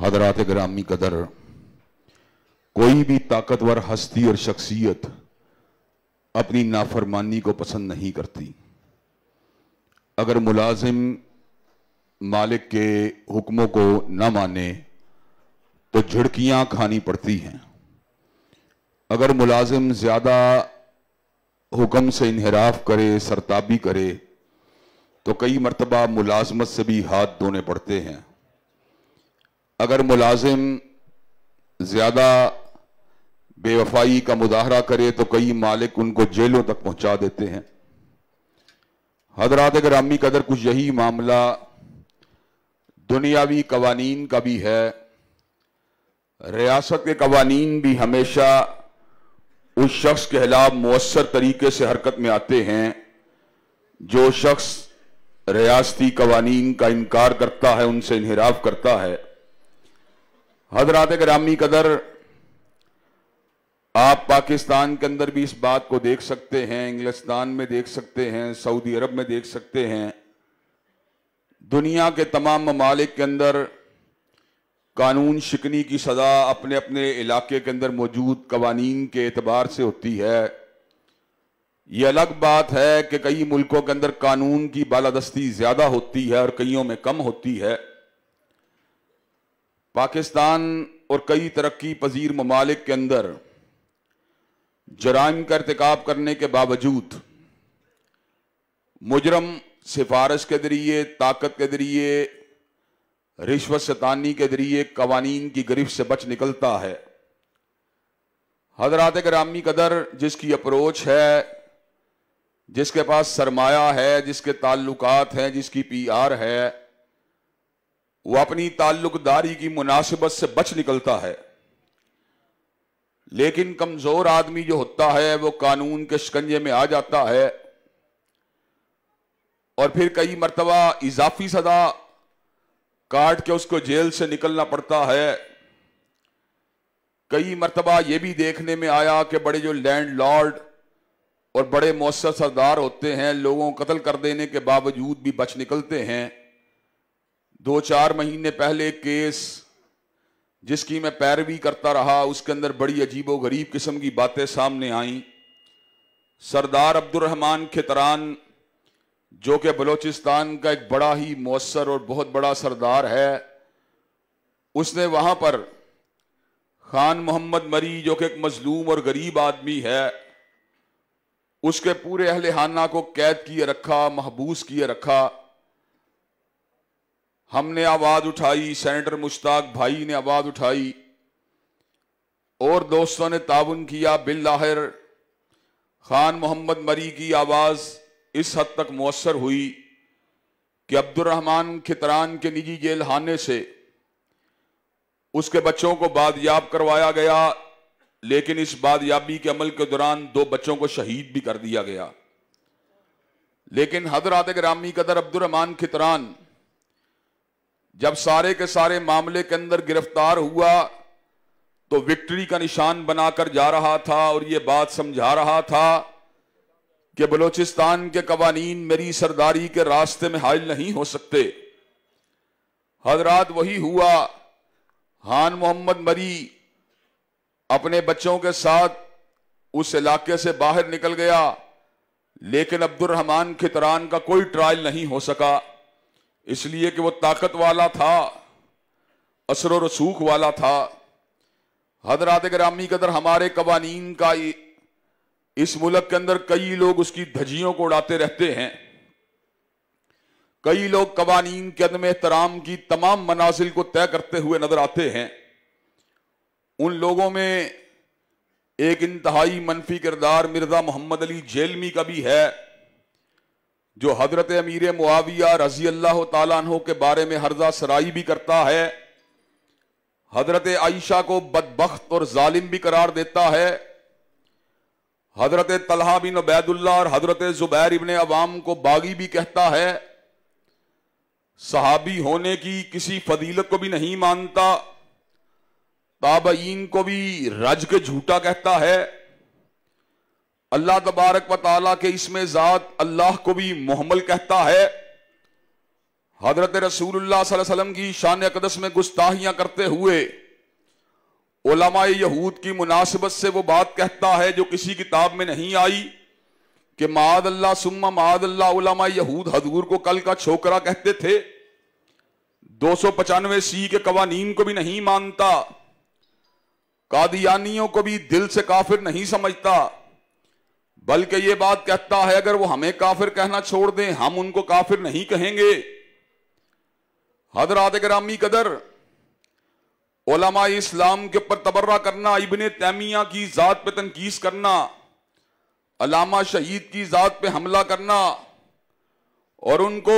हजरात ग्रामी कदर कोई भी ताकतवर हस्ती और शख्सियत अपनी नाफरमानी को पसंद नहीं करती अगर मुलाजिम मालिक के हुक्मों को न माने तो झिड़कियां खानी पड़ती हैं अगर मुलाजिम ज़्यादा हुक्म से इनहराफ करे सरताबी करे तो कई मरतबा मुलाजमत से भी हाथ धोने पड़ते हैं अगर मुलाजिम ज़्यादा बेवफाई का मुजाहरा करे तो कई मालिक उनको जेलों तक पहुंचा देते हैं हजरात ग्रामी कदर कुछ यही मामला दुनियावी कवानीन का भी है रियासत के कवानीन भी हमेशा उस शख्स के खिलाफ मवसर तरीके से हरकत में आते हैं जो शख्स रियासती कवानीन का इनकार करता है उनसे इनहराफ करता है हजरात ग्रामी कदर आप पाकिस्तान के अंदर भी इस बात को देख सकते हैं इंग्लिस्तान में देख सकते हैं सऊदी अरब में देख सकते हैं दुनिया के तमाम ममालिक के अंदर कानून शिकनी की सज़ा अपने अपने इलाके के अंदर मौजूद कवानीन के अतबार से होती है ये अलग बात है कि कई मुल्कों के अंदर कानून की बालादस्ती ज़्यादा होती है और कईयों में कम होती है पाकिस्तान और कई तरक्की पजीर ममालिक के अंदर जराइम का इरतकब करने के बावजूद मुजरम सिफारश के जरिए ताकत के जरिए रिश्वत सतानी के जरिए कवानीन की गिरफ्त से बच निकलता है हजरात ग्रामी कदर जिसकी अप्रोच है जिसके पास सरमाया है जिसके ताल्लुकात हैं जिसकी पी आर है वो अपनी ताल्लुकदारी की मुनासिबत से बच निकलता है लेकिन कमज़ोर आदमी जो होता है वो कानून के शिकंजे में आ जाता है और फिर कई मरतबा इजाफी सदा काट के उसको जेल से निकलना पड़ता है कई मरतबा ये भी देखने में आया कि बड़े जो लैंड लॉर्ड और बड़े मौसर सरदार होते हैं लोगों को कत्ल कर देने के बावजूद भी बच निकलते हैं दो चार महीने पहले केस जिसकी मैं पैरवी करता रहा उसके अंदर बड़ी अजीबो गरीब किस्म की बातें सामने आईं सरदार अब्दुलरहमान खितरान जो कि बलूचिस्तान का एक बड़ा ही मौसर और बहुत बड़ा सरदार है उसने वहाँ पर खान मोहम्मद मरी जो कि एक मजलूम और गरीब आदमी है उसके पूरे अहल हाना को कैद किए रखा महबूस किए रखा हमने आवाज़ उठाई सेनेटर मुश्ताक भाई ने आवाज़ उठाई और दोस्तों ने ताउन किया बिल लाहिर खान मोहम्मद मरी की आवाज़ इस हद तक मौसर हुई कि अब्दुलरहमान खितरान के निजी जेल हाने से उसके बच्चों को बादयाब करवाया गया लेकिन इस बादयाबी के अमल के दौरान दो बच्चों को शहीद भी कर दिया गया लेकिन हजरात ग्रामी कदर अब्दुलरहमान खितरान जब सारे के सारे मामले के अंदर गिरफ्तार हुआ तो विक्ट्री का निशान बनाकर जा रहा था और ये बात समझा रहा था कि बलूचिस्तान के कवानीन मेरी सरदारी के रास्ते में हायल नहीं हो सकते हजरात वही हुआ हान मोहम्मद मरी अपने बच्चों के साथ उस इलाके से बाहर निकल गया लेकिन अब्दुलरहमान खितरान का कोई ट्रायल नहीं हो सका इसलिए कि वो ताकत वाला था असर व रसूख वाला था हजरात ग्रामी कदर हमारे कवानीन का इस मुल्क के अंदर कई लोग उसकी धजियों को उड़ाते रहते हैं कई लोग कवानीन के अदम एहतराम की तमाम मनाजिल को तय करते हुए नजर आते हैं उन लोगों में एक इंतहाई मनफी किरदार मिर्जा मोहम्मद अली जेलमी का भी है जो हजरत अमीर मुआविया रजी अल्लाह तहों के बारे में हर्जा सराई भी करता है हजरत आयशा को बदबख्त और जालिम भी करार देता है हजरत तलहा बिन अबैदुल्ला और हजरत जुबैर इबन अवाम को बागी भी कहता है सहाबी होने की किसी फजीलत को भी नहीं मानता ताबईन को भी रज के झूठा कहता है अल्लाह तबारक वाली के इसमें ज़ात अल्लाह को भी मोहम्मल कहता है हजरत रसूल वसलम की शान अकदस में गुस्ताहियां करते हुए ओलामा यहूद की मुनासिबत से वो बात कहता है जो किसी किताब में नहीं आई कि माद अल्लाह सुम्मा माद अल्लाह यहूद हजूर को कल का छोकरा कहते थे दो सौ पचानवे सी के कवानीन को भी नहीं मानता कादियानियों को भी दिल से काफिर नहीं समझता बल्कि ये बात कहता है अगर वो हमें काफिर कहना छोड़ दें हम उनको काफिर नहीं कहेंगे हजरात ग्रामी कदर ओलमा इस्लाम के ऊपर तबर्रा करना इबन तैमिया की ज़ात पे तनकीस करना अलामा शहीद की ज़ात पे हमला करना और उनको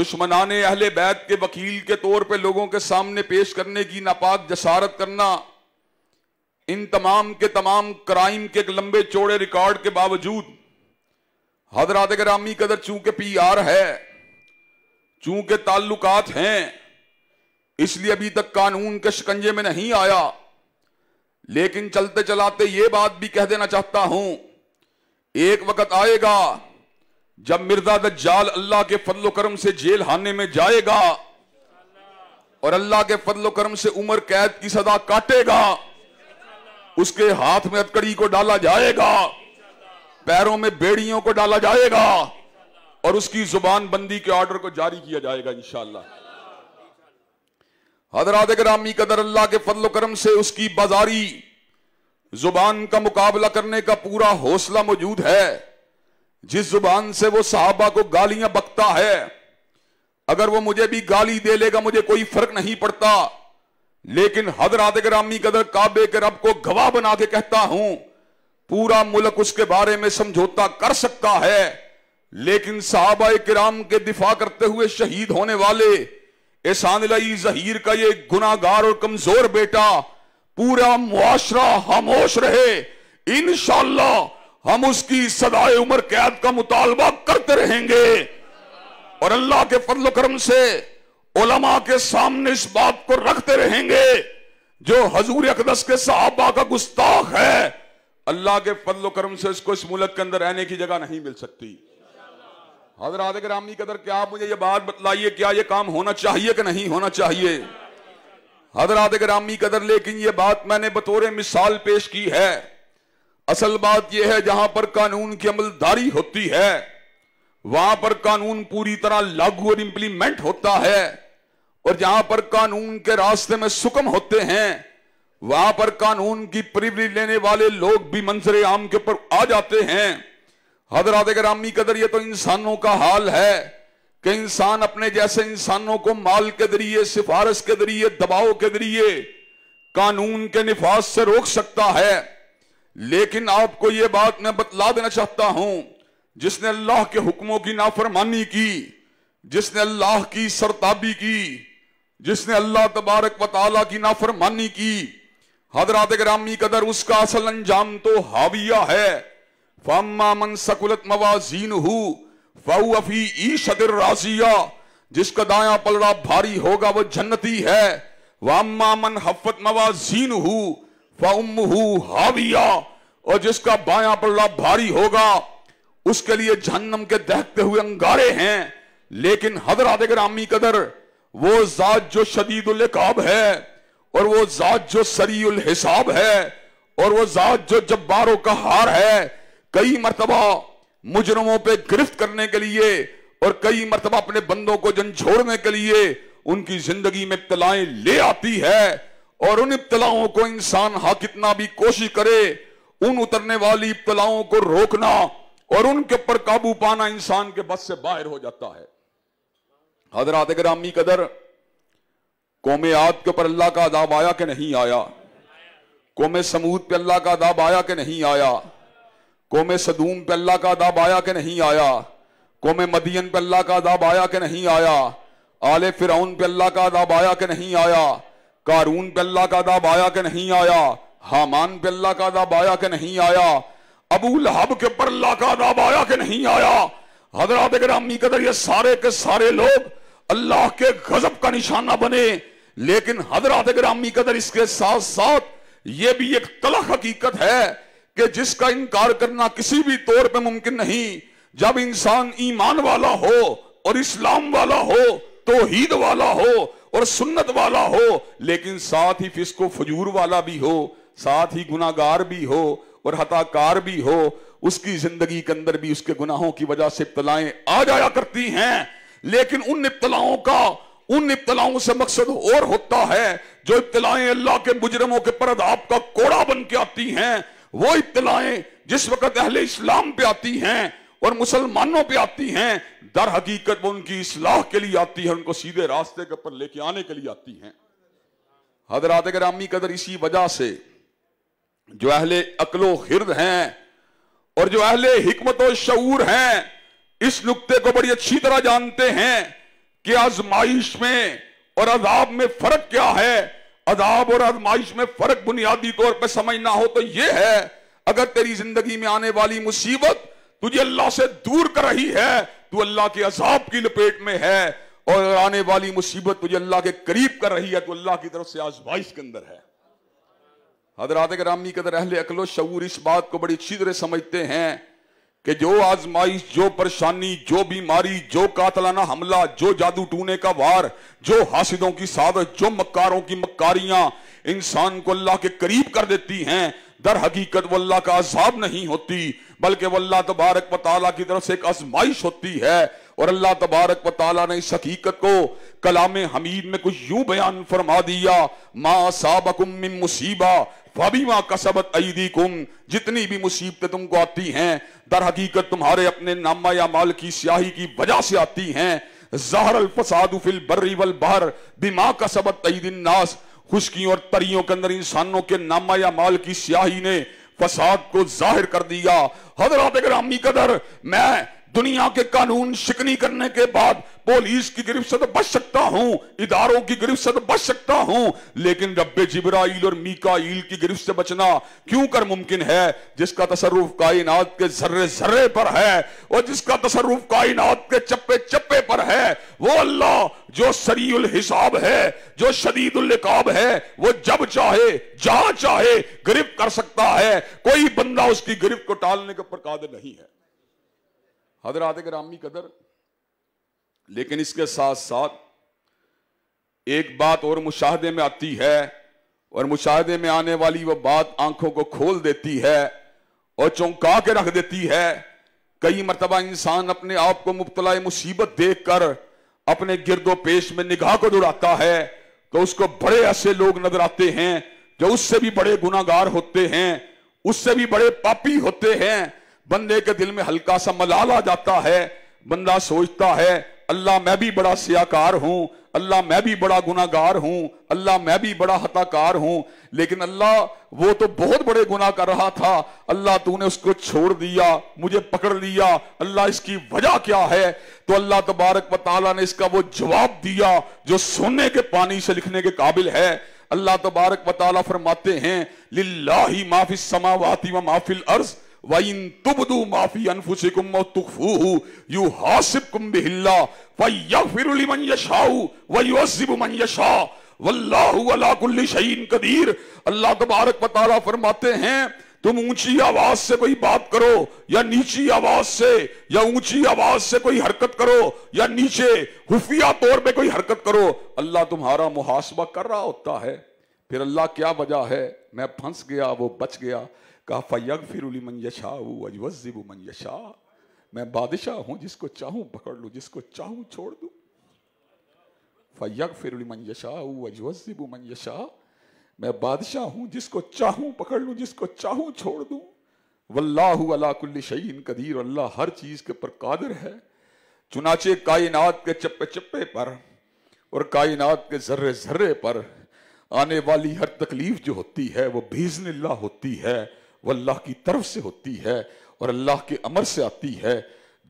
दुश्मनान अहल बैत के वकील के तौर पे लोगों के सामने पेश करने की नापाक जसारत करना इन तमाम के तमाम क्राइम के एक लंबे चौड़े रिकॉर्ड के बावजूद हजरात ग्रामी कदर चूंकि पी आर है चूंकि ताल्लुकात हैं इसलिए अभी तक कानून के शिकंजे में नहीं आया लेकिन चलते चलाते ये बात भी कह देना चाहता हूं एक वक्त आएगा जब मिर्जा दज्जाल अल्लाह के फजलो करम से जेल हाने में जाएगा और अल्लाह के फजलो करम से उम्र कैद की सजा काटेगा उसके हाथ में अतकड़ी को डाला जाएगा पैरों में बेड़ियों को डाला जाएगा और उसकी जुबान बंदी के ऑर्डर को जारी किया जाएगा इंशाला हजरात ग्रामी कदर अल्लाह के फल करम से उसकी बाजारी जुबान का मुकाबला करने का पूरा हौसला मौजूद है जिस जुबान से वो साहबा को गालियां बकता है अगर वो मुझे भी गाली दे लेगा मुझे कोई फर्क नहीं पड़ता लेकिन हजरात ग्रामी कदर काबे के रब को गवाह बना के कहता हूं पूरा मुल्क उसके बारे में समझौता कर सकता है लेकिन साहबा कराम के दिफा करते हुए शहीद होने वाले एहसान जहीर का ये गुनागार और कमजोर बेटा पूरा मुआशरा खामोश रहे इन हम उसकी सदाए उम्र कैद का मुतालबा करते रहेंगे और अल्लाह के फजल करम से ओलमा के सामने इस बात को रखते रहेंगे जो हजूर अकदस के साहबा का गुस्ताख है अल्लाह के फल करम से इसको इस मुल्क के अंदर रहने की जगह नहीं मिल सकती हजरत ग्रामी कदर क्या आप मुझे ये बात बतलाइए क्या ये काम होना चाहिए कि नहीं होना चाहिए हजरत ग्रामी कदर लेकिन ये बात मैंने बतौरे मिसाल पेश की है असल बात यह है जहां पर कानून की अमलदारी होती है वहां पर कानून पूरी तरह लागू और इंप्लीमेंट होता है और जहां पर कानून के रास्ते में सुकम होते हैं वहां पर कानून की परिवरी लेने वाले लोग भी मंजर आम के ऊपर आ जाते हैं हजरात ग्रामी कदर ये तो इंसानों का हाल है कि इंसान अपने जैसे इंसानों को माल के जरिए सिफारिश के जरिए दबाव के जरिए कानून के निफाज से रोक सकता है लेकिन आपको यह बात मैं बतला देना चाहता हूं जिसने अल्लाह के हुक्मों की नाफरमानी की जिसने अल्लाह की सरताबी की जिसने अल्लाह तबारक वाली की नाफरमानी की हजरात ग्रामी कदर उसका असल अंजाम तो हाविया है फामा मन सकुलत मवाजीन हूँ राजिया जिसका दाया पलड़ा भारी होगा वह जन्नती है वामा मन हफ्फत मवाजीन हु हाविया और जिसका बाया पलड़ा भारी होगा उसके लिए जहन्नम के दहकते हुए अंगारे हैं लेकिन हजरात ग्रामी कदर वो जात जो शदीदुल उलकाब है और वो जात जो सरील हिसाब है और वो जात जो जब्बारों का हार है कई मरतबा मुजरमों पे गिरफ्त करने के लिए और कई मरतबा अपने बंदों को झंझोड़ने के लिए उनकी जिंदगी में इब्तलाएं ले आती है और उन इब्तलाओं को इंसान हा कितना भी कोशिश करे उन उतरने वाली इब्तलाओं को रोकना और उनके ऊपर काबू पाना इंसान के बस से बाहर हो जाता है हजरात ग्रामी कदर कौम आद के ऊपर अल्लाह का अदाब आया कि नहीं आया कौम समूद पे अल्लाह का अदाब आया कि नहीं आया कौम सदूम पे अल्लाह का अदाब आया कि नहीं आया कौम मदियन पे अल्लाह का अदाब आया कि नहीं आया आले फिरौन पे अल्लाह का अदाब आया कि नहीं आया कारून पे अल्लाह का अदाब आया कि नहीं आया हामान पे अल्लाह का अदाब आया कि नहीं आया अबू लहब के ऊपर अल्लाह का अदाब आया कि नहीं आया हजरात ग्रामी कदर ये सारे के सारे लोग अल्लाह के गजब का निशाना बने लेकिन हजरत ग्रामी कदर इसके साथ साथ यह भी एक कला हकीकत है कि जिसका इनकार करना किसी भी तौर पर मुमकिन नहीं जब इंसान ईमान वाला हो और इस्लाम वाला हो तो हीद वाला हो और सुन्नत वाला हो लेकिन साथ ही फिसको फजूर वाला भी हो साथ ही गुनागार भी हो और हताकार भी हो उसकी जिंदगी के अंदर भी उसके गुनाहों की वजह से इब्तलाएं आ जाया करती हैं लेकिन उन इब्तलाओं का उन इब्तलाओं से मकसद और होता है जो इब्तलाएं अल्लाह के मुजरमों के परद आपका कोड़ा बन के आती हैं वो इब्तलाएं जिस वक्त अहले इस्लाम पे आती हैं और मुसलमानों पे आती हैं दर हकीकत वो उनकी इसलाह के लिए आती है उनको सीधे रास्ते के ऊपर लेके आने के लिए आती हैं हजरात ग्रामी कदर इसी वजह से जो अहले अकलो हिरद हैं और जो अहले हमत शूर हैं इस नुकते को बड़ी अच्छी तरह जानते हैं कि आजमाइश में और अदाब में फर्क क्या है अदाब और आजमाइश में फर्क बुनियादी तौर पर समझना हो तो यह है अगर तेरी जिंदगी में आने वाली मुसीबत तुझे अल्लाह से दूर कर रही है तू अल्लाह के अजाब की लपेट में है और आने वाली मुसीबत तुझे अल्लाह के करीब कर रही है तो अल्लाह की तरफ से आजमाइश के अंदर है हजरात ग्रामी कदर अहल अकलो शूर इस बात को बड़ी अच्छी तरह समझते हैं कि जो आजमाइश जो परेशानी जो बीमारी जो कातलाना हमला जो जादू टूने का वार जो हासिदों की साजिश जो मक्कारों की मक्कारियां इंसान को अल्लाह के करीब कर देती हैं दर हकीकत वल्ला का अजाब नहीं होती बल्कि वल्ला तबारक वाली की तरफ से एक आजमाइश होती है और अल्लाह तबारक वाली ने इस हकीकत को कलाम हमीद में कुछ यूं बयान फरमा दिया मा साबकुम मुसीबा फबीमा कसबत अदी कुम जितनी भी मुसीबतें तुमको आती हैं दर हकीकत तुम्हारे अपने नामा या माल की स्याही की वजह से आती हैं जहरल फसाद फिल बर्री वल बहर बिमा कसबत तईदिन नास खुशकियों और तरियों के अंदर इंसानों के नामा या माल की स्याही ने फसाद को जाहिर कर दिया हजरत ग्रामी कदर मैं दुनिया के कानून शिकनी करने के बाद पुलिस की गिरफ्त से तो बच सकता हूं इदारों की गिरफ्त से तो बच सकता हूं लेकिन रब्बे जिब्राइल और मीकाईल की गिरफ्त से बचना क्यों कर मुमकिन है जिसका तसरुफ कायनात के जर्रे जर्रे पर है और जिसका तसरुफ कायनात के चप्पे चप्पे पर है वो अल्लाह जो सरील हिसाब है जो शदीदुल्लिकाब है वो जब चाहे जहां चाहे गिरफ्त कर सकता है कोई बंदा उसकी गिरफ्त को टालने के ऊपर कादिर नहीं है हजरात ग्रामी कदर लेकिन इसके साथ साथ एक बात और मुशाहदे में आती है और मुशाहदे में आने वाली वह बात आंखों को खोल देती है और चौंका के रख देती है कई मरतबा इंसान अपने आप को मुबतला मुसीबत देख कर अपने गिरदो पेश में निगाह को दौड़ाता है तो उसको बड़े ऐसे लोग नजर आते हैं जो उससे भी बड़े गुनागार होते हैं उससे भी बड़े पापी होते हैं बंदे के दिल में हल्का सा मलाल आ जाता है बंदा सोचता है अल्लाह मैं भी बड़ा सियाकार हूं अल्लाह मैं भी बड़ा गुनागार हूं अल्लाह मैं भी बड़ा हताकार हूं लेकिन अल्लाह वो तो बहुत बड़े गुनाह कर रहा था अल्लाह तूने उसको छोड़ दिया मुझे पकड़ लिया अल्लाह इसकी वजह क्या है तो अल्लाह तबारक वाली ने इसका वो जवाब दिया जो सोने के पानी से लिखने के काबिल है अल्लाह तबारक वाली फरमाते हैं लिल्लाही माफिस समावाती व माफिल अर्ज़ वइन तुबदू माफी अनफुसिकुम तुखफू यू हासिबकुम बिहिल्ला वयगफिरु लिमन यशाउ वयुअज्जिबु मन यशा वल्लाहु अला कुल्ली शयइन कदीर अल्लाह तबारक व तआला फरमाते हैं तुम ऊंची आवाज से कोई बात करो या नीची आवाज से या ऊंची आवाज से कोई हरकत करो या नीचे खुफिया तौर पे कोई हरकत करो अल्लाह तुम्हारा मुहासबा कर रहा होता है फिर अल्लाह क्या वजह है मैं फंस गया वो बच गया कहा फयग फिरुली मन यशा वो मन यशा मैं बादशाह हूं जिसको चाहूं पकड़ लू जिसको चाहूं छोड़ दू फयग फिरुली मन यशा वो मन यशा मैं बादशाह हूं जिसको चाहूं पकड़ लू जिसको चाहूं छोड़ दू वल्लाहु अला कुल्ली शहीन कदीर अल्लाह हर चीज के पर कादिर है चुनाचे कायनात के चप्पे चप्पे पर और कायनात के जर्रे जर्रे पर आने वाली हर तकलीफ जो होती है वो भीजन होती है वो अल्लाह की तरफ से होती है और अल्लाह के अमर से आती है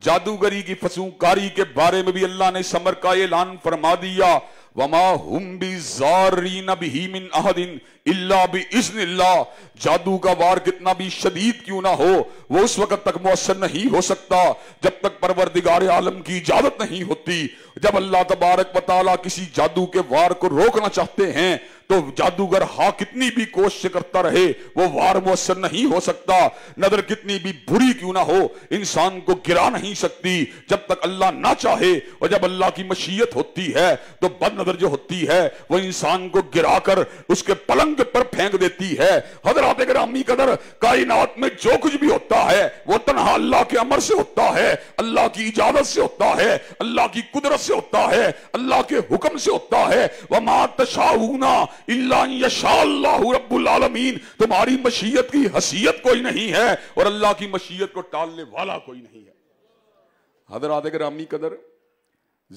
जादूगरी की फसूकारी के बारे में भी अल्लाह ने समर का ऐलान फरमा दिया वमा हम भी जादू का वार कितना भी शदीद क्यों ना हो वो उस वक्त तक मुसर नहीं हो सकता जब तक परवरदिगार आलम की इजाजत नहीं होती जब अल्लाह तबारक बताला किसी जादू के वार को रोकना चाहते हैं तो जादूगर हा कितनी भी कोशिश करता रहे वो वार मुसर नहीं हो सकता नजर कितनी भी बुरी क्यों ना हो इंसान को गिरा नहीं सकती जब तक अल्लाह ना चाहे और जब अल्लाह की मशीयत होती है तो बद नजर जो होती है वो इंसान को गिरा कर उसके पलंग पर फेंक देती है हजरात ग्रामी कदर कायनात में जो कुछ भी होता है वो तनहा अल्लाह के अमर से होता है अल्लाह की इजाजत से होता है अल्लाह की कुदरत से होता है अल्लाह के हुक्म से होता है वह शाह इलामीन तुम्हारी मशीयत की हसीयत कोई नहीं है और अल्लाह की मशीयत को टालने वाला कोई नहीं है हजरात ग्रामी कदर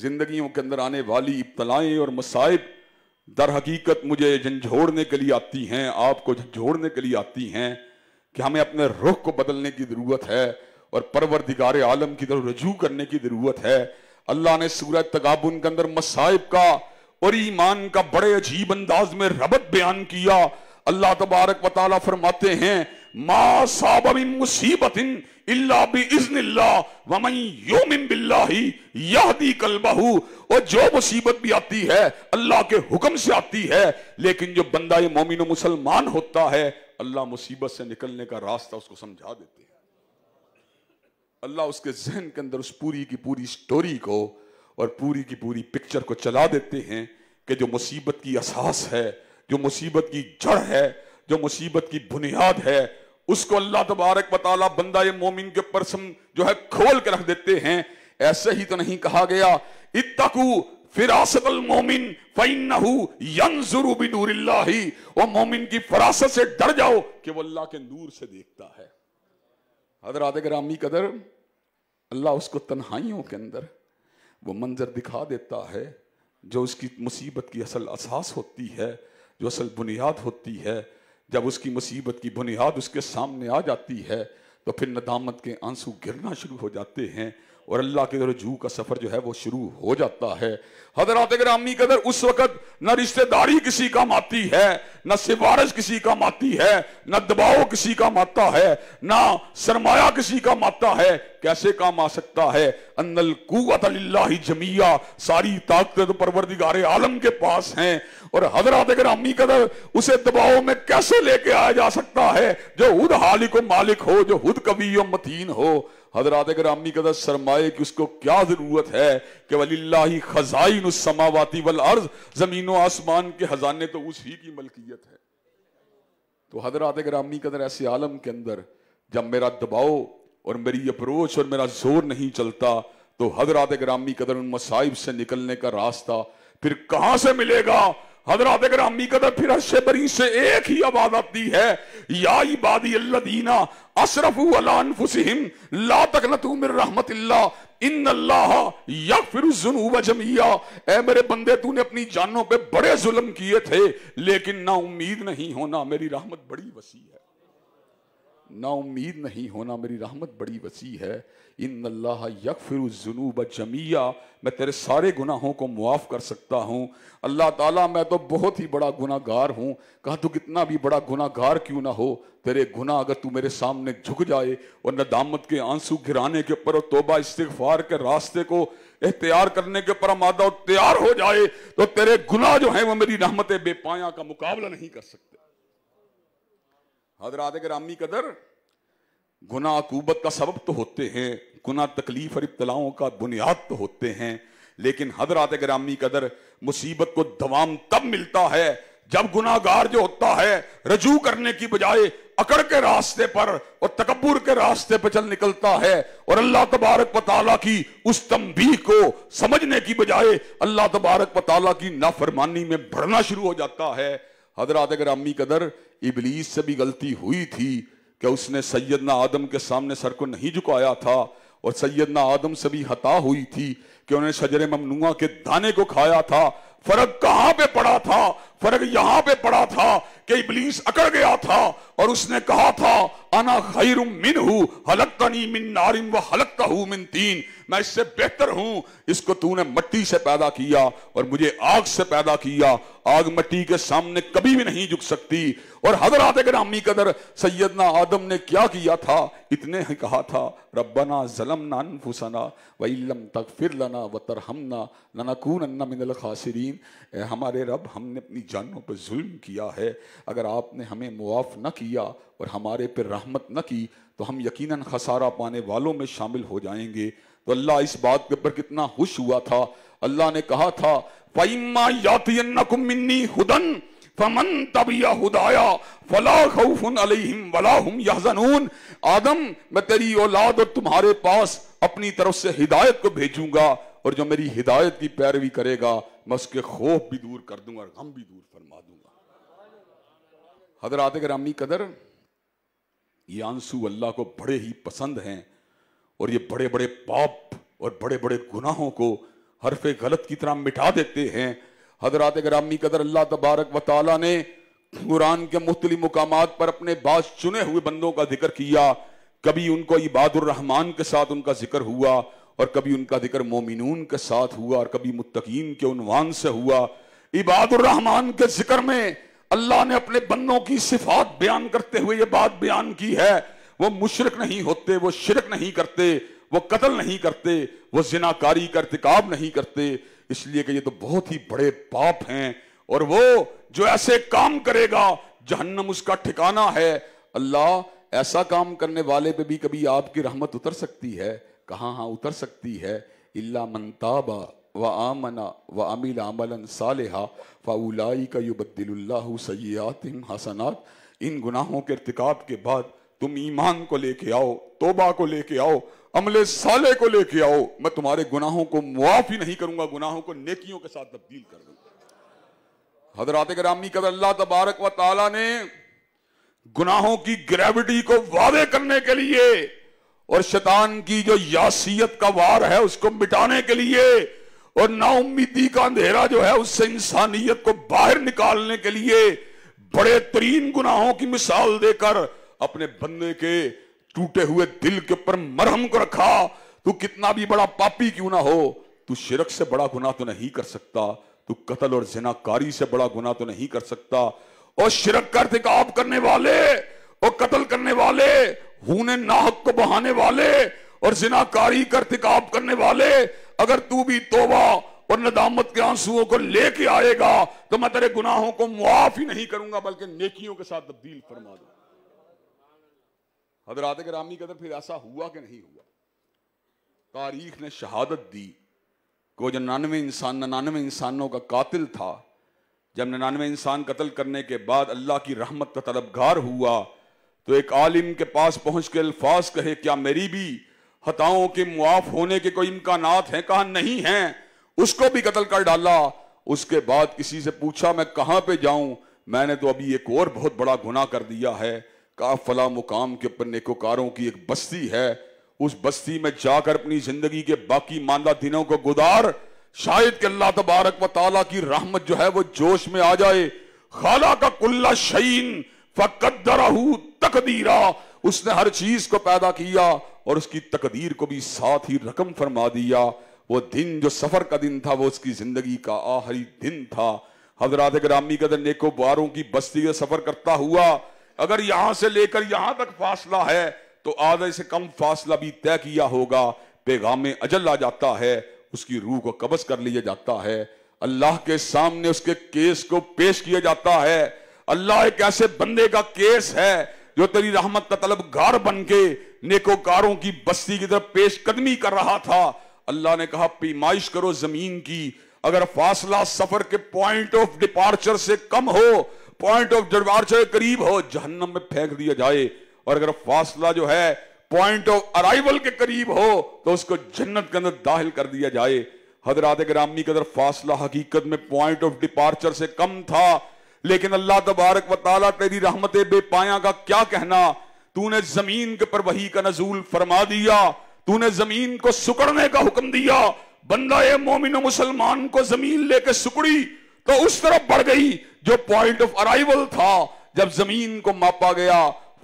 जिंदगियों के अंदर आने वाली इब्तलाएं और मसाइब दर हकीकत मुझे झंझोड़ने के लिए आती हैं आपको झंझोड़ने के लिए आती हैं कि हमें अपने रुख को बदलने की ज़रूरत है और परवरदिगार आलम की तरफ रजू करने की ज़रूरत है अल्लाह ने सूरत तगाबुन के अंदर मसाइब का और ईमान का बड़े अजीब अंदाज में रबत बयान किया अल्लाह तबारक वाल फरमाते हैं मा मुसीबत और जो मुसीबत भी आती है अल्लाह के हुक्म से आती है लेकिन जो बंदा ये मोमिन मुसलमान होता है अल्लाह मुसीबत से निकलने का रास्ता उसको समझा देते हैं अल्लाह उसके जहन के अंदर उस पूरी की पूरी स्टोरी को और पूरी की पूरी पिक्चर को चला देते हैं कि जो मुसीबत की असास है जो मुसीबत की जड़ है जो मुसीबत की बुनियाद है उसको अल्लाह तबारक बताला बंदा ये मोमिन के परसम जो है खोल के रख देते हैं ऐसे ही तो नहीं कहा गया इतकू फिरासत मोमिन वो मोमिन की फरासत से डर जाओ कि वो अल्लाह के नूर से देखता है हजरात ग्रामी कदर अल्लाह उसको तन्हाइयों के अंदर वो मंजर दिखा देता है जो उसकी मुसीबत की असल असास होती है जो असल बुनियाद होती है जब उसकी मुसीबत की बुनियाद उसके सामने आ जाती है तो फिर नदामत के आंसू गिरना शुरू हो जाते हैं और अल्लाह के जू का सफ़र जो है वो शुरू हो जाता है हजरत ग्रामी कदर उस वक़्त न रिश्तेदारी किसी का माती है न सिफारश किसी का माती है न दबाव किसी का माता है न सरमाया किसी का माता है कैसे काम आ सकता है अन्नल कुत जमिया सारी ताकत तो परवरदिगार आलम के पास हैं और हजरत ग्रामी कदर उसे दबाव में कैसे लेके आया जा सकता है जो खुद हालिक मालिक हो जो खुद कवी मतीन हो हजरत ग्रामी कदर सरमाए की उसको क्या ज़रूरत है कि वलीला खजाइन उस समावाती वल अर्ज ज़मीन व आसमान के खजाने तो उस ही की मलकियत है तो हजरत ग्रामी कदर ऐसे आलम के अंदर जब मेरा दबाव और मेरी अप्रोच और मेरा जोर नहीं चलता तो हजरात ग्रामी कदर उन मसाइब से निकलने का रास्ता फिर कहां से मिलेगा हजरत कराम कदर फिर बरी से एक ही आवाज आती है या इबादी अल्लादीना अशरफ अलाफुसिम ला तक मिर रहमतिल्लाह इन अल्लाह या फिर जमिया मेरे बंदे तूने अपनी जानों पे बड़े जुल्म किए थे लेकिन ना उम्मीद नहीं होना मेरी रहमत बड़ी वसी है ना उम्मीद नहीं होना मेरी रहमत बड़ी वसी है इन अल्लाह फिर जुनूब जमिया मैं तेरे सारे गुनाहों को मुआफ़ कर सकता हूँ अल्लाह ताला मैं तो बहुत ही बड़ा गुनागार हूँ कहा तू कितना भी बड़ा गुनागार क्यों ना हो तेरे गुना अगर तू मेरे सामने झुक जाए और नदामत के आंसू गिराने के ऊपर और तोबा इस्तफार के रास्ते को एहतियार करने के ऊपर मादा तैयार हो जाए तो तेरे गुना जो है वो मेरी रहमत बेपाया का मुकाबला नहीं कर सकते हजरात ग्रामी कदर गुना अकूबत का सबब तो होते हैं गुना तकलीफ और इब्तलाओं का बुनियाद तो होते हैं लेकिन हजरात ग्रामी कदर मुसीबत को दवाम तब मिलता है जब गुनागार जो होता है रजू करने की बजाय अकड़ के रास्ते पर और तकबर के रास्ते पर चल निकलता है और अल्लाह तबारक बताला की उस तंबी को समझने की बजाय अल्लाह तबारक बताला की नाफरमानी में बढ़ना शुरू हो जाता है हजरत अगर अम्मी कदर इबलीस से भी गलती हुई थी कि उसने सैदना आदम के सामने सर को नहीं झुकाया था और सैदना आदम से भी हता हुई थी कि उन्होंने शजर ममनुआ के दाने को खाया था फर्क कहां पे पड़ा था फर्क यहां पे पड़ा था कि इबलीस अकड़ गया था और उसने कहा था अना खैर मिन हूं हलकता मिन नारिम व हलकता मिन तीन मैं इससे बेहतर हूं इसको तूने मट्टी से पैदा किया और मुझे आग से पैदा किया आग मट्टी के सामने कभी भी नहीं झुक सकती और हजरात ग्रामी कदर सैदना आदम ने क्या किया था इतने ही कहा था रब्बना जलमना अनफुसना वम तक फिर लना व तरहमना ननकून अन्ना मिनल खासरीन हमारे रब हमने अपनी जानों पर जुल्म किया है अगर आपने हमें मुआफ़ न किया और हमारे पर रहमत न की तो हम यकीनन खसारा पाने वालों में शामिल हो जाएंगे तो अल्लाह इस बात के ऊपर कितना खुश हुआ था अल्लाह ने कहा था फ़ैमा यातियन्नकुम मिन्नी हुदन फमन तब यहुदाया वला खौफुन अलैहिम वला हम यहजनून आदम मैं तेरी औलाद और तुम्हारे पास अपनी तरफ से हिदायत को भेजूंगा और जो मेरी हिदायत की पैरवी करेगा मैं उसके खौफ भी दूर कर दूंगा और गम भी दूर फरमा दूंगा हजरात ग्रामी कदर ये आंसू अल्लाह को बड़े ही पसंद हैं और ये बड़े बड़े पाप और बड़े बड़े गुनाहों को हरफे गलत की तरह मिटा देते हैं हजरात ग्रामी कदर अल्लाह तबारक व ताली ने कुरान के मुख्तलि मुकाम पर अपने बाद चुने हुए बंदों का जिक्र किया कभी उनको इबादुररहमान के साथ उनका जिक्र हुआ और कभी उनका जिक्र मोमिनून के साथ हुआ और कभी मुतकीन के उनवान से हुआ इबादुररहमान के जिक्र में अल्लाह ने अपने बंदों की सिफात बयान करते हुए ये बात बयान की है वो मुशरक नहीं होते वो शिरक नहीं करते वो कत्ल नहीं करते वो जिनाकारी का कर, नहीं करते इसलिए कि ये तो बहुत ही बड़े पाप हैं और वो जो ऐसे काम करेगा जहन्नम उसका ठिकाना है अल्लाह ऐसा काम करने वाले पे भी कभी आपकी रहमत उतर सकती है कहाँ हाँ उतर सकती है इल्ला मनताबा व आमना व अमिल आमलन सालहा फ़ाउलाई का युबद्दिल्ला सयातिम हसनात इन गुनाहों के इरतिकाब के बाद तुम ईमान को लेके आओ तोबा को लेके आओ अमले साले को लेके आओ मैं तुम्हारे गुनाहों को मुआफ ही नहीं करूंगा गुनाहों को नेकियों के साथ तब्दील कर दूंगा हजरात ग्रामी कदर अल्लाह तबारक व ताला ने गुनाहों की ग्रेविटी को वादे करने के लिए और शैतान की जो यासीत का वार है उसको मिटाने के लिए और नाउमीदी का अंधेरा जो है उससे इंसानियत को बाहर निकालने के लिए बड़े तरीन गुनाहों की मिसाल देकर अपने बंदे के टूटे हुए दिल के ऊपर मरहम को रखा तू कितना भी बड़ा पापी क्यों ना हो तू शिरक से बड़ा गुना तो नहीं कर सकता तू कतल और जिनाकारी से बड़ा गुना तो नहीं कर सकता और शिरक का अर्तिकाब करने वाले और कतल करने वाले हूने नाहक को बहाने वाले और जिनाकारी का अर्तिकाब करने वाले अगर तू भी तोबा और नदामत के आंसुओं को लेके आएगा तो मैं तेरे गुनाहों को मुआफ ही नहीं करूंगा बल्कि नेकियों के साथ तब्दील फरमा दूंगा हजरात ग्रामी कदर फिर ऐसा हुआ कि नहीं हुआ तारीख ने शहादत दी को जो नानवे इंसान नानवे इंसानों का कातिल था जब नानवे इंसान कत्ल करने के बाद अल्लाह की रहमत का तलबगार हुआ तो एक आलिम के पास पहुंच के अल्फाज कहे क्या मेरी भी हताओं के मुआफ होने के कोई इम्कान हैं कहा नहीं हैं उसको भी कत्ल कर डाला उसके बाद किसी से पूछा मैं कहाँ पे जाऊं मैंने तो अभी एक और बहुत बड़ा गुनाह कर दिया है का फला मुकाम के ऊपर नेकोकारों की एक बस्ती है उस बस्ती में जाकर अपनी जिंदगी के बाकी मानदा दिनों को गुदार शायद के अल्लाह तबारक व ताला की रहमत जो है वो जोश में आ जाए खाला का कुल्ला शहीन फकदरा तकदीरा उसने हर चीज को पैदा किया और उसकी तकदीर को भी साथ ही रकम फरमा दिया वो दिन जो सफर का दिन था वो उसकी जिंदगी का आखिरी दिन था हजरात ग्रामी कदर तो नेको बारों की बस्ती का सफर करता हुआ अगर यहां से लेकर यहां तक फासला है तो आधे से कम फासला भी तय किया होगा पैगाम अजल आ जाता है उसकी रूह को कबज कर लिया जाता है अल्लाह के सामने उसके केस को पेश किया जाता है अल्लाह एक ऐसे बंदे का केस है जो तेरी रहमत का तलब गार बन के नेकोकारों की बस्ती की तरफ पेश कदमी कर रहा था अल्लाह ने कहा पीमाइश करो जमीन की अगर फासला सफर के पॉइंट ऑफ डिपार्चर से कम हो पॉइंट ऑफ डिपार्चर से करीब हो जहन्नम में फेंक दिया जाए और अगर फासला जो है पॉइंट ऑफ अराइवल के करीब हो तो उसको जन्नत के अंदर दाखिल कर दिया जाए हजरात ग्रामी कदर फासला हकीकत में पॉइंट ऑफ डिपार्चर से कम था लेकिन अल्लाह तबारक वाला तेरी रहमत बेपाया का क्या कहना तूने जमीन के पर वही का नजूल फरमा दिया तूने जमीन को सुकड़ने का हुक्म दिया बंदा ये मोमिन मुसलमान को जमीन लेके सुकड़ी तो उस तरफ बढ़ गई जो पॉइंट ऑफ अराइवल था जब जमीन को मापा गया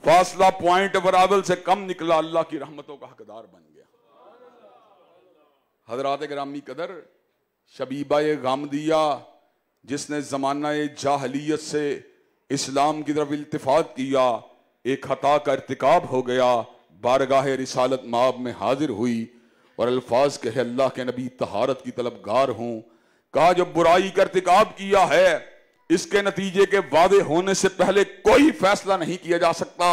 फासला पॉइंट ऑफ अराइवल से कम निकला अल्लाह की रहमतों का हकदार बन गया हजरात ग्रामी कदर शबीबा दिया जिसने जमाना जाहलीत से इस्लाम की तरफ इल्तफात किया एक हता का इरतकब हो गया बारगाह रिसालत माब में हाजिर हुई और अल्फाज कहे अल्लाह के नबी तहारत की तलबगार हूं कहा जो बुराई का इतिकाब किया है इसके नतीजे के वादे होने से पहले कोई फैसला नहीं किया जा सकता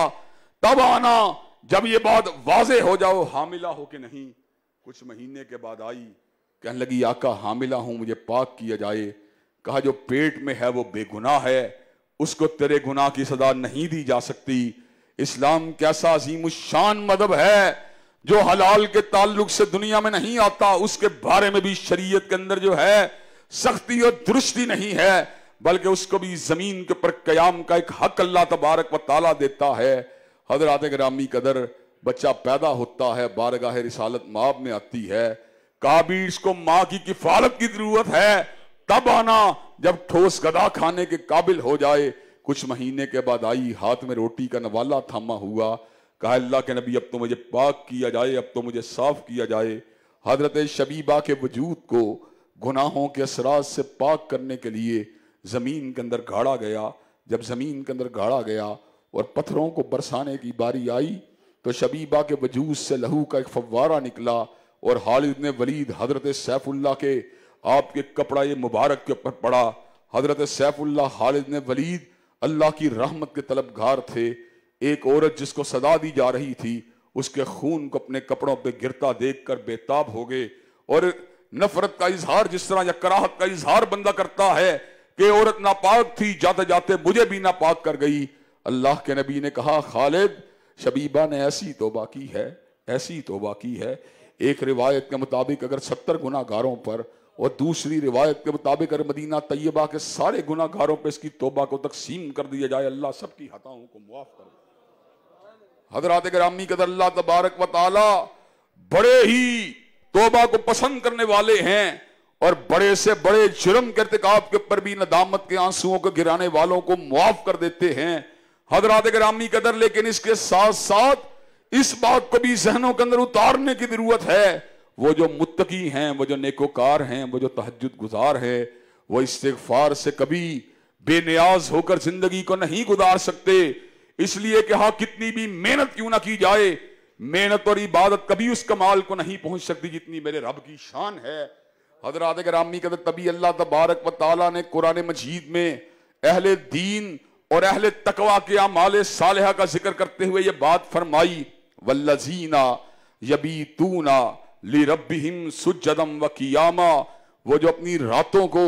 तब आना जब ये बात वाजे हो जाओ हामिला हो के नहीं कुछ महीने के बाद आई कहने लगी आका हामिला हूं मुझे पाक किया जाए कहा जो पेट में है वो बेगुनाह है उसको तेरे गुनाह की सजा नहीं दी जा सकती इस्लाम कैसा अजीम शान मदब है जो हलाल के ताल्लुक से दुनिया में नहीं आता उसके बारे में भी शरीयत के अंदर जो है सख्ती और दुरुस्ती नहीं है बल्कि उसको भी जमीन के ऊपर क्याम का एक हक अल्लाह तबारक व ताला देता है हजरात ग्रामी कदर बच्चा पैदा होता है बारगाह रिसालत माब में आती है काबिज को माँ की किफालत की जरूरत है तब आना जब ठोस गदा खाने के काबिल हो जाए कुछ महीने के बाद आई हाथ में रोटी का नवाला थामा हुआ कहा अल्लाह के नबी अब तो मुझे पाक किया जाए अब तो मुझे साफ किया जाए हजरत शबीबा के वजूद को गुनाहों के असरात से पाक करने के लिए ज़मीन के अंदर गाड़ा गया जब ज़मीन के अंदर गाड़ा गया और पत्थरों को बरसाने की बारी आई तो शबीबा के वजूद से लहू का एक फवारा निकला और हालिद ने वलीद हजरत सैफुल्ला के आपके कपड़ा ये मुबारक के ऊपर पड़ा हजरत सैफुल्ला खालिद ने वलीद अल्लाह की रहमत के तलबगार थे एक औरत जिसको सदा दी जा रही थी उसके खून को अपने कपड़ों पे गिरता देखकर बेताब हो गए और नफरत का इजहार जिस तरह या कराहत का इजहार बंदा करता है कि औरत नापाक थी जाते जाते मुझे भी नापाक कर गई अल्लाह के नबी ने कहा खालिद शबीबा ने ऐसी तोबा की है ऐसी तोबा की है एक रिवायत के मुताबिक अगर सत्तर गुनागारों पर और दूसरी रिवायत के मुताबिक अगर मदीना तय्यबा के सारे गुनागारों पर इसकी तोबा को तकसीम कर दिया जाए अल्लाह सबकी हताओं को मुआफ कर दे हजरात ग्रामी कदर अल्लाह तबारक वाली बड़े ही तोबा को पसंद करने वाले हैं और बड़े से बड़े जुर्म के इरतकाब के ऊपर भी नदामत के आंसुओं को गिराने वालों को मुआफ कर देते हैं हजरात ग्रामी कदर लेकिन इसके साथ साथ इस बात को भी जहनों के अंदर उतारने की जरूरत है वो जो मुत्तकी हैं वो जो नेकोकार हैं वो जो तहजद गुजार है वो इस्तफार से कभी बेनियाज होकर जिंदगी को नहीं गुजार सकते इसलिए कि हाँ कितनी भी मेहनत क्यों ना की जाए मेहनत और इबादत कभी उस कमाल को नहीं पहुंच सकती जितनी मेरे रब की शान है हजरत ग्रामी कदर तभी अल्लाह तबारक व ने कुरान मजीद में अहले दीन और अहल तकवा के अमाल सालह का जिक्र करते हुए ये बात फरमाई वल्लजीना यबीतूना ली रबिम सुजदम व कियामा वो जो अपनी रातों को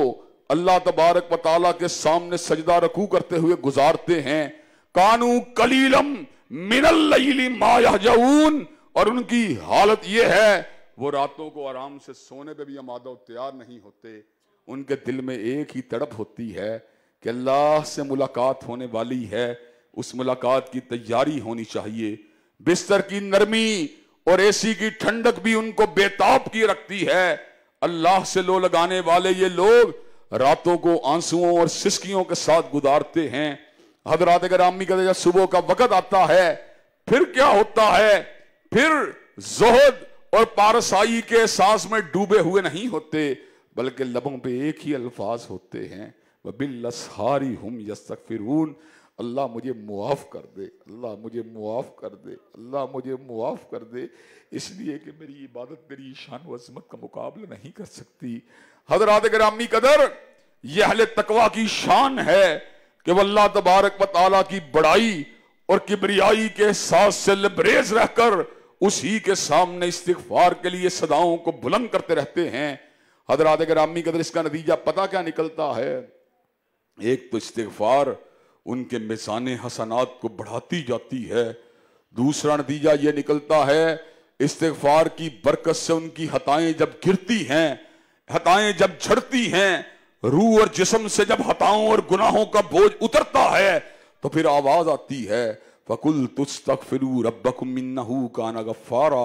अल्लाह तबारक व के सामने सजदा रकू करते हुए गुजारते हैं कानू कलीलम मिनल्लैली मायाजऊन और उनकी हालत यह है वो रातों को आराम से सोने पे भी अमादा तैयार नहीं होते उनके दिल में एक ही तड़प होती है कि अल्लाह से मुलाकात होने वाली है उस मुलाकात की तैयारी होनी चाहिए बिस्तर की नरमी और एसी की ठंडक भी उनको बेताब की रखती है अल्लाह से लो लगाने वाले ये लोग रातों को आंसुओं और सिस्कियों के साथ गुजारते हैं हजरात करामी कहते जब सुबह का वक्त आता है फिर क्या होता है फिर जोहद और पारसाई के सांस में डूबे हुए नहीं होते बल्कि लबों पे एक ही अल्फाज होते हैं बिल्लसहारी हम यस्तक फिर अल्लाह मुझे मुआफ़ कर दे अल्लाह मुझे मुआफ़ कर दे अल्लाह मुझे मुआफ़ कर दे इसलिए कि मेरी इबादत मेरी शान वजमत अजमत का मुकाबला नहीं कर सकती हजरात ग्रामी कदर यह अहल तकवा की शान है कि वह अल्लाह तबारक वाली की बड़ाई और किबरियाई के साथ से लबरेज रहकर उसी के सामने इस्तफार के लिए सदाओं को बुलंद करते रहते हैं हजरात ग्रामी कदर इसका नतीजा पता क्या निकलता है एक तो इस्तफार उनके मिसान हसनात को बढ़ाती जाती है दूसरा नतीजा यह निकलता है इस्तफार की बरकत से उनकी हताएं जब गिरती हैं हताएं जब झड़ती हैं रूह और जिसम से जब हताओं और गुनाहों का बोझ उतरता है तो फिर आवाज आती है फकुल तुस्तक फिरू रबक मिन्नहू काना गफ्फारा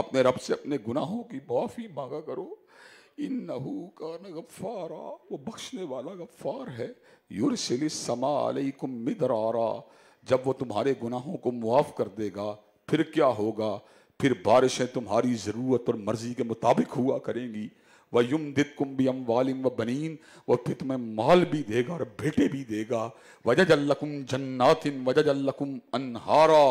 अपने रब से अपने गुनाहों की माफी मांगा करो इन नहू काना गफ्फारा वो बख्शने वाला गफ्फार है युरसिली समा अलैकुम मिदरारा जब वो तुम्हारे गुनाहों को मुआफ कर देगा फिर क्या होगा फिर बारिशें तुम्हारी ज़रूरत और मर्ज़ी के मुताबिक हुआ करेंगी वह युम दित कुम्बियम वालिम व बनीन वह फिर तुम्हें माल भी देगा और बेटे भी देगा वजज अल्लकुम जन्नातिन वजज अल्लकुम अनहारा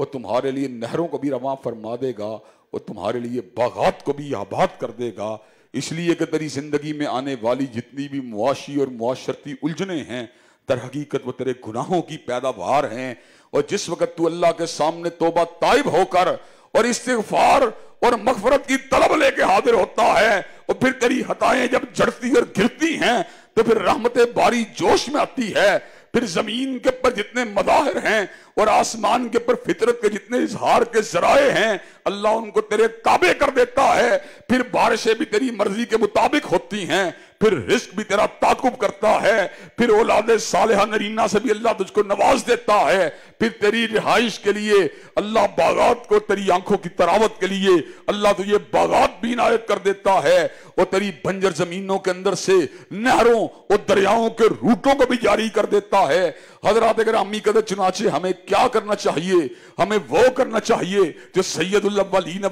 वह तुम्हारे लिए नहरों को भी रवा फरमा देगा और तुम्हारे लिए बागात को भी आबाद कर देगा इसलिए कि तेरी ज़िंदगी में आने वाली जितनी भी मुआशी और मुआशरती उलझने हैं तर हकीकत वो तेरे गुनाहों की पैदावार हैं और जिस वक्त तू अल्लाह के सामने तोबा ताइब होकर और इस्तफार और मगफरत की तलब लेके हाजिर होता है और फिर तेरी हताएं जब जड़ती और गिरती हैं तो फिर रहमत बारी जोश में आती है फिर जमीन के ऊपर जितने मदाहर हैं और आसमान के ऊपर फितरत के जितने इजहार के जराए हैं अल्लाह उनको तेरे ताबे कर देता है फिर बारिशें भी तेरी मर्जी के मुताबिक होती हैं फिर रिस्क भी तेरा ताकुब करता है फिर औलाद साल नरीना से भी अल्लाह तुझको नवाज देता है फिर तेरी रिहाइश के लिए अल्लाह बागात को तेरी आंखों की तरावत के लिए अल्लाह तुझे बागात भी नायत कर देता है और तेरी बंजर जमीनों के अंदर से नहरों और दरियाओं के रूटों को भी जारी कर देता है हजरत अगर अम्मी कदर चुनाचे हमें क्या करना चाहिए हमें वो करना चाहिए जो सैयदीन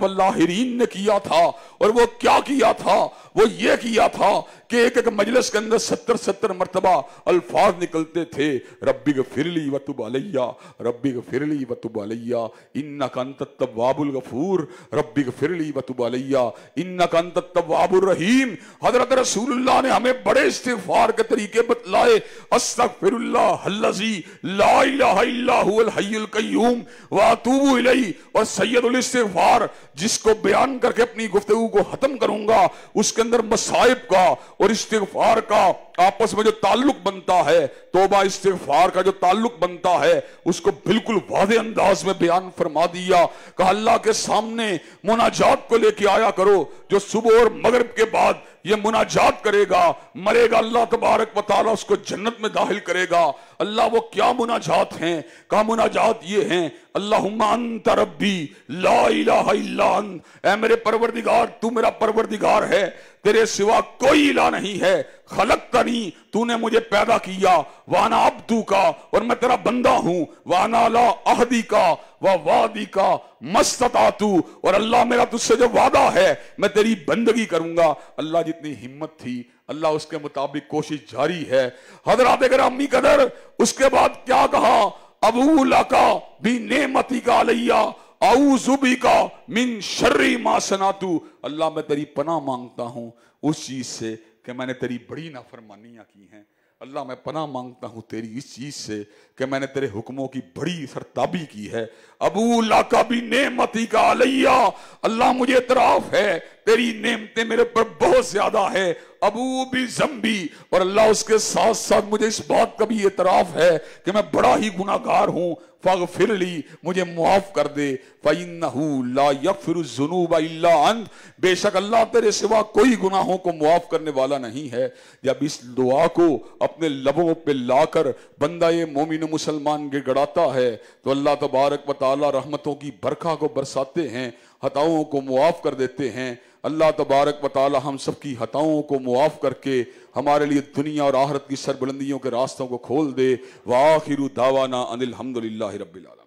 ने किया था और वो क्या किया था वो ये किया था कि एक एक मजलिस के अंदर सत्तर सत्तर मरतबा अल्फाज निकलते थे रब्बी फिरली वतुब अलैया रब्बी फिरली वतुब अलैया इन्ना कंत तब्बाबुल गफूर रब्बी फिरली वतुब अलैया इन्ना कंत तब्बाबुर रहीम हजरत रसूलुल्लाह ने हमें बड़े इस्तफार के तरीके बतलाए अस्तफिरुल्लाम वातूबू इलई और सैदुल इस्तफार जिसको बयान करके अपनी गुफ्तु को खत्म करूंगा उसके अंदर मसाइब का और इस्तफार का आपस में जो ताल्लुक बनता है तोबा इस्तफार का जो ताल्लुक बनता है उसको बिल्कुल वादे अंदाज में बयान फरमा दिया कहा अल्लाह के सामने मुनाजात को लेके आया करो जो सुबह और मगरब के बाद ये मुनाजात करेगा मरेगा अल्लाह तबारक बताला उसको जन्नत में दाखिल करेगा अल्लाह वो क्या मुनाजात हैं क्या मुनाजात ये हैं अल्लाह रब्बी ला ए मेरे परवरदिगार तू मेरा परवरदिगार है तेरे सिवा कोई इला नहीं है खलक का तनी तूने मुझे पैदा किया वाना अब तू का और मैं तेरा बंदा हूं वाना ला अहदी का वा वादी का मस्तता तू और अल्लाह मेरा तुझसे जो वादा है मैं तेरी बंदगी करूंगा अल्लाह जितनी हिम्मत थी अल्लाह उसके मुताबिक कोशिश जारी है हजरत अगर अम्मी कदर उसके बाद क्या कहा अबू लाका भी नेमती का अलैया आऊजुबी का मिन शर्री मा सना तू अल्लाह मैं तेरी पना मांगता हूं उस चीज से कि मैंने तेरी बड़ी नाफरमानियां की हैं अल्लाह मैं पना मांगता हूँ तेरी इस चीज़ से कि मैंने तेरे हुक्मों की बड़ी सरताबी की है अबू लाका भी नेमती का अलैया अल्लाह मुझे इतराफ है तेरी नेमते मेरे पर बहुत ज़्यादा है अबू भी जम्बी और अल्लाह उसके साथ साथ मुझे इस बात का भी इतराफ है कि मैं बड़ा ही गुनागार हूँ फग फिर ली मुझे मुआफ कर दे बेशक अल्लाह तेरे सिवा कोई गुनाहों को मुआफ करने वाला नहीं है जब इस दुआ को अपने लबों पे लाकर बंदा ये मोमिन मुसलमान गिड़गड़ाता है तो अल्लाह तबारक व ताली रहमतों की बरखा को बरसाते हैं हताओं को मुआफ़ कर देते हैं अल्लाह तबारक व ताली हम सबकी हताओं को मुआफ़ करके हमारे लिए दुनिया और आहरत की सरबुलंदियों के रास्तों को खोल दे वाहिर दावाना अनिल हमदुल्ला रबीआलम